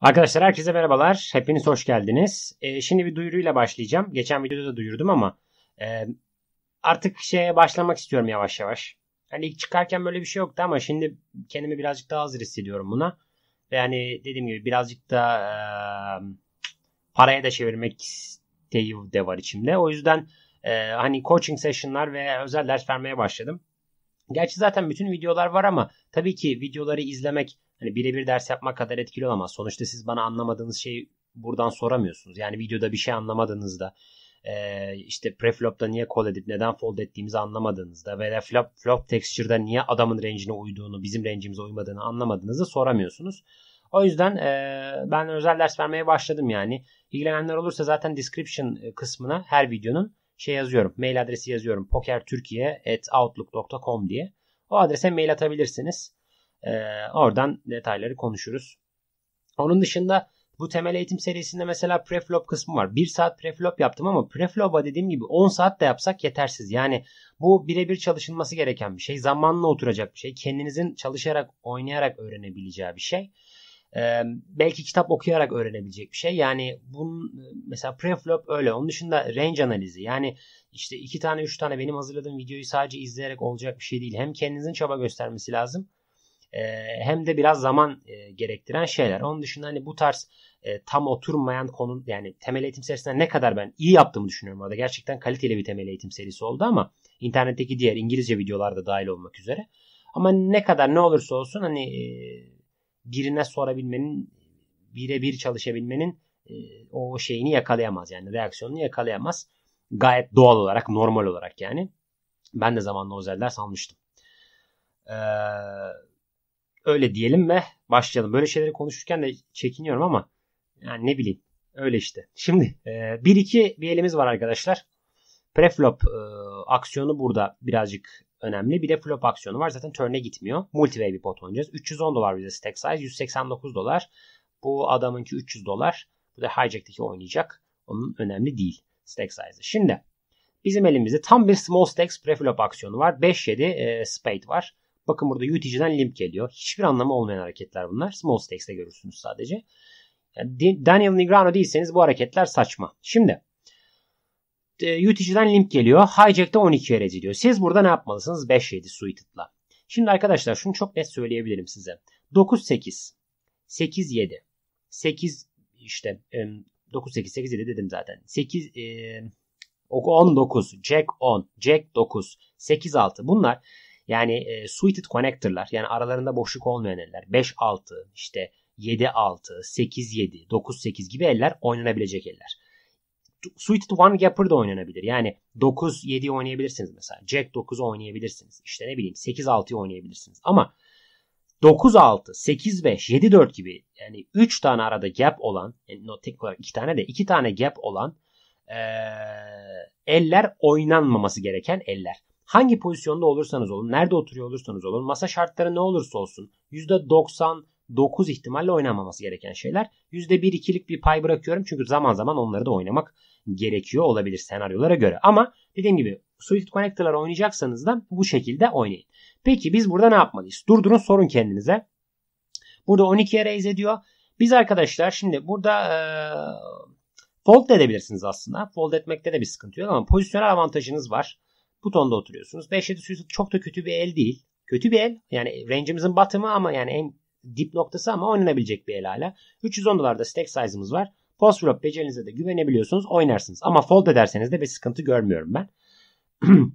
Arkadaşlar herkese merhabalar. Hepiniz hoş geldiniz. Ee, şimdi bir duyuruyla başlayacağım. Geçen videoda da duyurdum ama e, artık şeye başlamak istiyorum yavaş yavaş. Hani ilk çıkarken böyle bir şey yoktu ama şimdi kendimi birazcık daha hazır hissediyorum buna. Ve hani dediğim gibi birazcık da e, paraya da çevirmek isteği de var içimde. O yüzden e, hani coaching session'lar ve özel ders vermeye başladım. Gerçi zaten bütün videolar var ama tabii ki videoları izlemek hani birebir ders yapmak kadar etkili olamaz. Sonuçta siz bana anlamadığınız şeyi buradan soramıyorsunuz. Yani videoda bir şey anlamadığınızda e, işte preflop'ta niye call edip neden fold ettiğimizi anlamadığınızda veya flop, flop texture'da niye adamın range'ine uyduğunu bizim range'imize uymadığını anlamadığınızda soramıyorsunuz. O yüzden e, ben özel ders vermeye başladım yani. İlgilenenler olursa zaten description e, kısmına her videonun şey yazıyorum. Mail adresi yazıyorum. pokerturkiye.outlook.com diye. O adrese mail atabilirsiniz. E, oradan detayları konuşuruz. Onun dışında bu temel eğitim serisinde mesela preflop kısmı var. 1 saat preflop yaptım ama preflop'a dediğim gibi 10 saat de yapsak yetersiz. Yani bu birebir çalışılması gereken bir şey. Zamanla oturacak bir şey. Kendinizin çalışarak, oynayarak öğrenebileceği bir şey. Ee, belki kitap okuyarak öğrenebilecek bir şey. Yani bunun mesela preflop öyle. Onun dışında range analizi. Yani işte iki tane üç tane benim hazırladığım videoyu sadece izleyerek olacak bir şey değil. Hem kendinizin çaba göstermesi lazım ee, hem de biraz zaman e, gerektiren şeyler. Onun dışında hani bu tarz e, tam oturmayan konu yani temel eğitim serisinden ne kadar ben iyi yaptığımı düşünüyorum orada. Gerçekten kaliteli bir temel eğitim serisi oldu ama internetteki diğer İngilizce videolarda dahil olmak üzere. Ama ne kadar ne olursa olsun hani e, birine sorabilmenin birebir çalışabilmenin o şeyini yakalayamaz yani reaksiyonunu yakalayamaz. Gayet doğal olarak normal olarak yani. Ben de zamanla özel ders almıştım. Eee öyle diyelim ve başlayalım. Böyle şeyleri konuşurken de çekiniyorum ama yani ne bileyim öyle işte. Şimdi e, 1-2 bir elimiz var arkadaşlar. Preflop e, aksiyonu burada birazcık önemli. Bir de flop aksiyonu var. Zaten turn'e gitmiyor. Multiway bir pot oynayacağız. 310 dolar bize stack size. 189 dolar. Bu adamınki 300 dolar. Bu da hijack'teki oynayacak. Onun önemli değil stack size'ı. Şimdi bizim elimizde tam bir small stacks preflop aksiyonu var. 5-7 e, spade var. Bakın burada UTC'den limp geliyor. Hiçbir anlamı olmayan hareketler bunlar. Small stakes'te görürsünüz sadece. Yani Daniel Negrano değilseniz bu hareketler saçma. Şimdi e, UTC'den limp geliyor. Hijack'ta 12 vereceği diyor. Siz burada ne yapmalısınız? 5-7 suited'la. Şimdi arkadaşlar şunu çok net söyleyebilirim size. 9-8, 8-7, 8 işte 9-8-8-7 dedim zaten. 8 e, 10 Jack 10, Jack 9, 8-6 bunlar yani e, suited connector'lar yani aralarında boşluk olmayan eller 5-6 işte 7-6, 8-7, 9-8 gibi eller oynanabilecek eller. Suited One Gapper da oynanabilir. Yani 9-7'yi oynayabilirsiniz mesela. Jack 9'u oynayabilirsiniz. İşte ne bileyim 8-6'yı oynayabilirsiniz. Ama 9-6, 8-5, 7-4 gibi yani 3 tane arada gap olan yani no, tek olarak 2 tane de 2 tane gap olan ee, eller oynanmaması gereken eller. Hangi pozisyonda olursanız olun, nerede oturuyor olursanız olun, masa şartları ne olursa olsun %99 ihtimalle oynamaması gereken şeyler. %1-2'lik bir pay bırakıyorum çünkü zaman zaman onları da oynamak gerekiyor olabilir senaryolara göre. Ama dediğim gibi Swift Connector'lar oynayacaksanız da bu şekilde oynayın. Peki biz burada ne yapmalıyız? Durdurun sorun kendinize. Burada 12'ye raise ediyor. Biz arkadaşlar şimdi burada e, fold edebilirsiniz aslında. Fold etmekte de bir sıkıntı yok ama pozisyonel avantajınız var butonda oturuyorsunuz. 5-7 suicide çok da kötü bir el değil. Kötü bir el. Yani range'imizin batımı ama yani en dip noktası ama oynanabilecek bir el hala. 310 dolarda stack size'ımız var. Post flop becerinize de güvenebiliyorsunuz. Oynarsınız. Ama fold ederseniz de bir sıkıntı görmüyorum ben.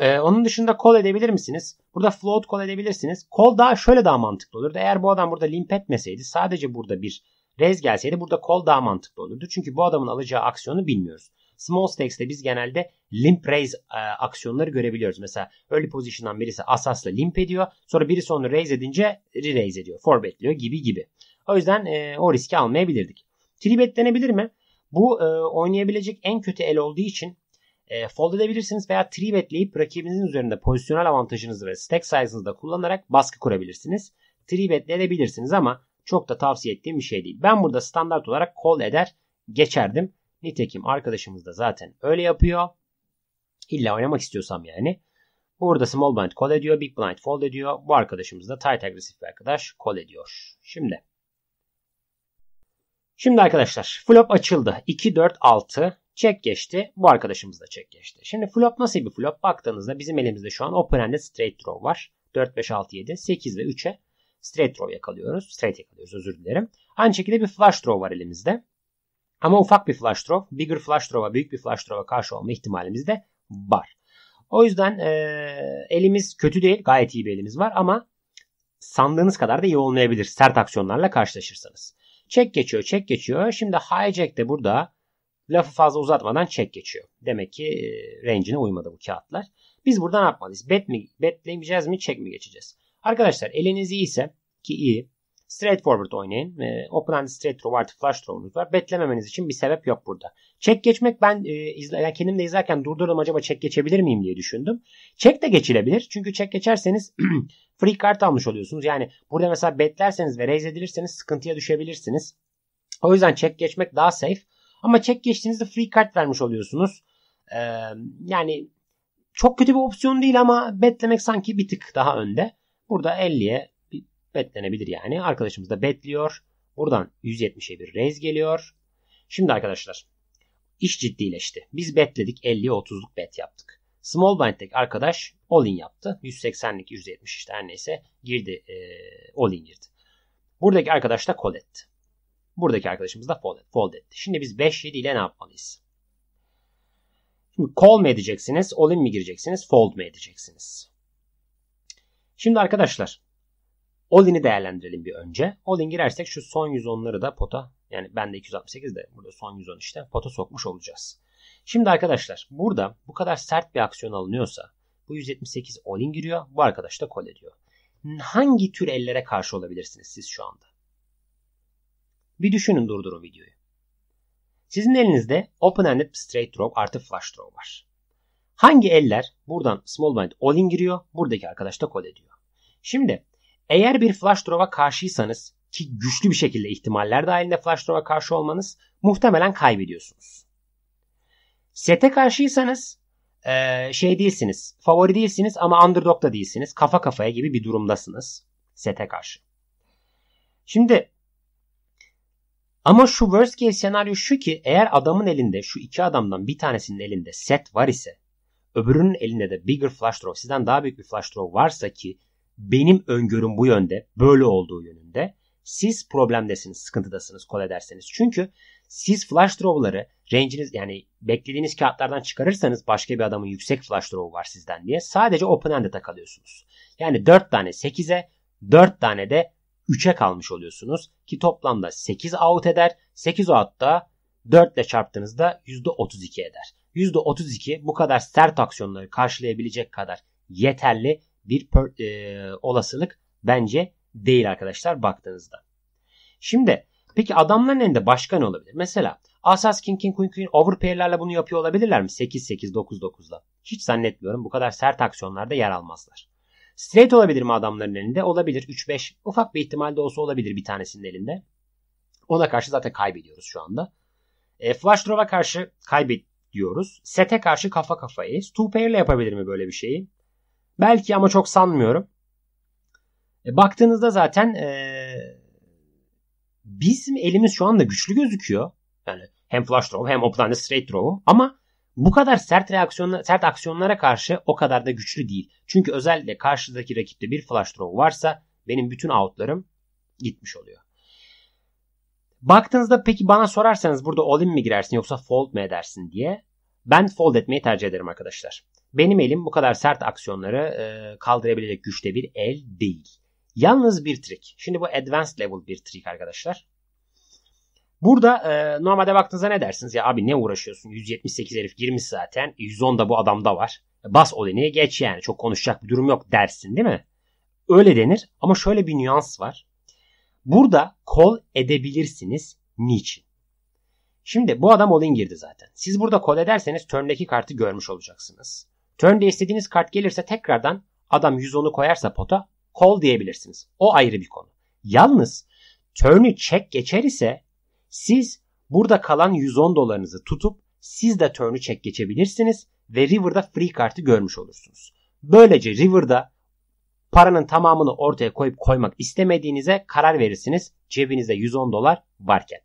ee, onun dışında call edebilir misiniz? Burada float call edebilirsiniz. Call daha şöyle daha mantıklı olurdu. Eğer bu adam burada limp etmeseydi sadece burada bir rez gelseydi burada call daha mantıklı olurdu. Çünkü bu adamın alacağı aksiyonu bilmiyoruz. Small stakes'te biz genelde limp raise e, aksiyonları görebiliyoruz. Mesela early position'dan birisi asasla limp ediyor. Sonra birisi onu raise edince re-raise ediyor. Forbetliyor gibi gibi. O yüzden e, o riski almayabilirdik. Tribet denebilir mi? Bu e, oynayabilecek en kötü el olduğu için e, fold edebilirsiniz veya tribetleyip rakibinizin üzerinde pozisyonel avantajınızı ve stack size'ınızı da kullanarak baskı kurabilirsiniz. Tribetleyebilirsiniz ama çok da tavsiye ettiğim bir şey değil. Ben burada standart olarak call eder geçerdim. Nitekim arkadaşımız da zaten öyle yapıyor. İlla oynamak istiyorsam yani. Burada small blind call ediyor. Big blind fold ediyor. Bu arkadaşımız da tight agresif bir arkadaş call ediyor. Şimdi. Şimdi arkadaşlar flop açıldı. 2, 4, 6 çek geçti. Bu arkadaşımız da çek geçti. Şimdi flop nasıl bir flop? Baktığınızda bizim elimizde şu an open ended straight draw var. 4, 5, 6, 7, 8 ve 3'e straight draw yakalıyoruz. Straight yakalıyoruz özür dilerim. Aynı şekilde bir flush draw var elimizde. Ama ufak bir flash draw, bigger flash draw'a, büyük bir flash draw'a karşı olma ihtimalimiz de var. O yüzden e, elimiz kötü değil, gayet iyi bir elimiz var ama sandığınız kadar da iyi olmayabilir sert aksiyonlarla karşılaşırsanız. Çek geçiyor, çek geçiyor. Şimdi hijack de burada lafı fazla uzatmadan çek geçiyor. Demek ki e, range'ine uymadı bu kağıtlar. Biz burada ne yapmalıyız? Bet mi, betleyeceğiz mi, çek mi geçeceğiz? Arkadaşlar eliniz iyiyse ki iyi Straightforward oynayın. E, open hand straight throw artı flash throw'unuz var. Betlememeniz için bir sebep yok burada. Çek geçmek ben e, izle, yani kendim de izlerken durdurdum acaba çek geçebilir miyim diye düşündüm. Çek de geçilebilir. Çünkü çek geçerseniz free kart almış oluyorsunuz. Yani burada mesela betlerseniz ve raise edilirseniz sıkıntıya düşebilirsiniz. O yüzden çek geçmek daha safe. Ama çek geçtiğinizde free kart vermiş oluyorsunuz. Ee, yani çok kötü bir opsiyon değil ama betlemek sanki bir tık daha önde. Burada 50'ye Betlenebilir yani. Arkadaşımız da betliyor. Buradan 170'e bir raise geliyor. Şimdi arkadaşlar iş ciddileşti. Biz betledik 50'ye 30'luk bet yaptık. Small Bind'deki arkadaş all in yaptı. 180'lik 170 işte her neyse girdi e, all in girdi. Buradaki arkadaş da call etti. Buradaki arkadaşımız da fold, fold etti. Şimdi biz 5-7 ile ne yapmalıyız? Şimdi call mı edeceksiniz, all in mi gireceksiniz, fold mu edeceksiniz? Şimdi arkadaşlar Olin'i değerlendirelim bir önce. Olin girersek şu son 110'ları da pota yani ben de 268 de burada son 110 işte pota sokmuş olacağız. Şimdi arkadaşlar burada bu kadar sert bir aksiyon alınıyorsa bu 178 Olin giriyor bu arkadaş da kol ediyor. Hangi tür ellere karşı olabilirsiniz siz şu anda? Bir düşünün durdurun videoyu. Sizin elinizde open-ended straight draw artı flush draw var. Hangi eller buradan small blind all in giriyor, buradaki arkadaş da kol ediyor. Şimdi eğer bir flash draw'a karşıysanız ki güçlü bir şekilde ihtimaller dahilinde flash draw'a karşı olmanız muhtemelen kaybediyorsunuz. Sete karşıysanız e, şey değilsiniz, favori değilsiniz ama underdog da değilsiniz. Kafa kafaya gibi bir durumdasınız sete karşı. Şimdi ama şu worst case senaryo şu ki eğer adamın elinde şu iki adamdan bir tanesinin elinde set var ise öbürünün elinde de bigger flash draw sizden daha büyük bir flash draw varsa ki benim öngörüm bu yönde, böyle olduğu yönünde. Siz problemdesiniz, sıkıntıdasınız, kol ederseniz. Çünkü siz flash draw'ları range'iniz yani beklediğiniz kağıtlardan çıkarırsanız başka bir adamın yüksek flash draw'u var sizden diye sadece open end'e takılıyorsunuz. Yani 4 tane 8'e 4 tane de 3'e kalmış oluyorsunuz ki toplamda 8 out eder. 8 out da 4 ile çarptığınızda %32 eder. %32 bu kadar sert aksiyonları karşılayabilecek kadar yeterli bir per, e, olasılık bence değil arkadaşlar baktığınızda. Şimdi peki adamların elinde başka ne olabilir? Mesela Asas King King Queen Queen overpay'lerle bunu yapıyor olabilirler mi? 8-8-9-9'da. Hiç zannetmiyorum. Bu kadar sert aksiyonlarda yer almazlar. Straight olabilir mi adamların elinde? Olabilir. 3-5 ufak bir ihtimal de olsa olabilir bir tanesinin elinde. Ona karşı zaten kaybediyoruz şu anda. E, Flash Draw'a karşı kaybediyoruz. Sete karşı kafa kafayı. Two pair'le yapabilir mi böyle bir şeyi? Belki ama çok sanmıyorum. E, baktığınızda zaten e, bizim elimiz şu anda güçlü gözüküyor. Yani hem flash throw hem open straight throw ama bu kadar sert reaksiyonla, sert aksiyonlara karşı o kadar da güçlü değil. Çünkü özellikle karşıdaki rakipte bir flash throw varsa benim bütün outlarım gitmiş oluyor. Baktığınızda peki bana sorarsanız burada all in mi girersin yoksa fold mi edersin diye ben fold etmeyi tercih ederim arkadaşlar. Benim elim bu kadar sert aksiyonları e, kaldırabilecek güçte bir el değil. Yalnız bir trik. Şimdi bu advanced level bir trik arkadaşlar. Burada e, normalde baktığınızda ne dersiniz? Ya abi ne uğraşıyorsun? 178 herif girmiş zaten. 110 da bu adamda var. E, bas Odin'i geç yani. Çok konuşacak bir durum yok dersin değil mi? Öyle denir ama şöyle bir nüans var. Burada kol edebilirsiniz. Niçin? Şimdi bu adam Odin girdi zaten. Siz burada kol ederseniz turndeki kartı görmüş olacaksınız. Turn istediğiniz kart gelirse tekrardan adam 110'u koyarsa pota call diyebilirsiniz. O ayrı bir konu. Yalnız turn'ü check geçer ise siz burada kalan 110 dolarınızı tutup siz de turn'ü check geçebilirsiniz ve river'da free kartı görmüş olursunuz. Böylece river'da paranın tamamını ortaya koyup koymak istemediğinize karar verirsiniz cebinizde 110 dolar varken.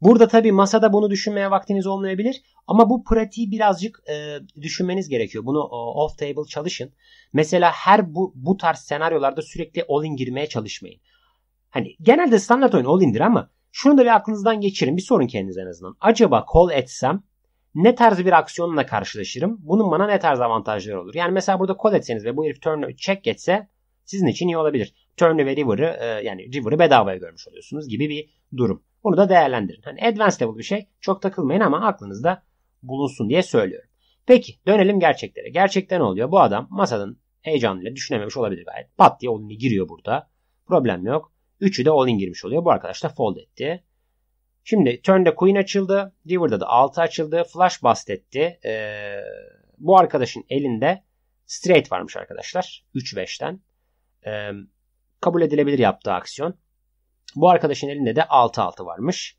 Burada tabi masada bunu düşünmeye vaktiniz olmayabilir ama bu pratiği birazcık e, düşünmeniz gerekiyor. Bunu e, off table çalışın. Mesela her bu bu tarz senaryolarda sürekli all in girmeye çalışmayın. Hani genelde standart oyun all in'dir ama şunu da bir aklınızdan geçirin. Bir sorun kendinize en azından. Acaba call etsem ne tarz bir aksiyonla karşılaşırım? Bunun bana ne tarz avantajları olur? Yani mesela burada call etseniz ve bu herif turn check etse sizin için iyi olabilir. Turn ve river'ı e, yani river'ı bedavaya görmüş oluyorsunuz gibi bir durum. Bunu da değerlendirin. Hani advanced level bir şey. Çok takılmayın ama aklınızda bulunsun diye söylüyorum. Peki dönelim gerçeklere. Gerçekten oluyor? Bu adam masanın heyecanıyla düşünememiş olabilir gayet. Pat diye all giriyor burada. Problem yok. Üçü de all girmiş oluyor. Bu arkadaş da fold etti. Şimdi turn'da queen açıldı. River'da da 6 açıldı. Flush bust etti. Ee, bu arkadaşın elinde straight varmış arkadaşlar. 3-5'ten. Ee, kabul edilebilir yaptığı aksiyon. Bu arkadaşın elinde de 6-6 varmış.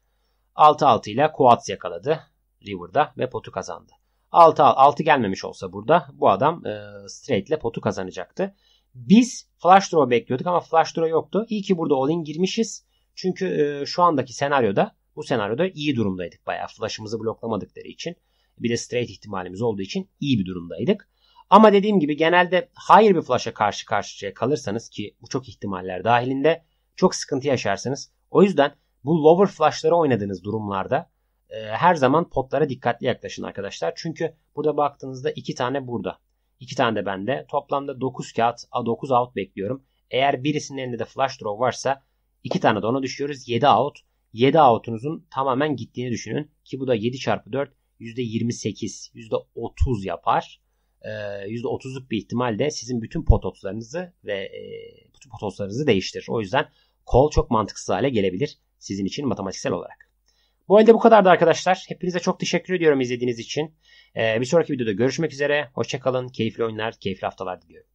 6-6 ile quads yakaladı. River'da ve potu kazandı. 6 6 gelmemiş olsa burada bu adam e, straight ile potu kazanacaktı. Biz flash draw bekliyorduk ama flash draw yoktu. İyi ki burada all in girmişiz. Çünkü e, şu andaki senaryoda bu senaryoda iyi durumdaydık bayağı. Flash'ımızı bloklamadıkları için bir de straight ihtimalimiz olduğu için iyi bir durumdaydık. Ama dediğim gibi genelde hayır bir flash'a karşı karşıya kalırsanız ki bu çok ihtimaller dahilinde çok sıkıntı yaşarsınız. O yüzden bu lower flash'ları oynadığınız durumlarda ee, her zaman potlara dikkatli yaklaşın arkadaşlar. Çünkü burada baktığınızda iki tane burada. iki tane de bende. Toplamda 9 kağıt A9 out bekliyorum. Eğer birisinin elinde de flash draw varsa iki tane de ona düşüyoruz. 7 out. 7 out'unuzun tamamen gittiğini düşünün. Ki bu da 7 çarpı 4 %28 %30 yapar. Ee, %30'luk bir ihtimal de sizin bütün pototlarınızı ve e, bütün pototlarınızı değiştirir. O yüzden kol çok mantıksız hale gelebilir sizin için matematiksel olarak. Bu halde bu kadardı arkadaşlar. Hepinize çok teşekkür ediyorum izlediğiniz için. Ee, bir sonraki videoda görüşmek üzere. Hoşçakalın. Keyifli oyunlar, keyifli haftalar diliyorum.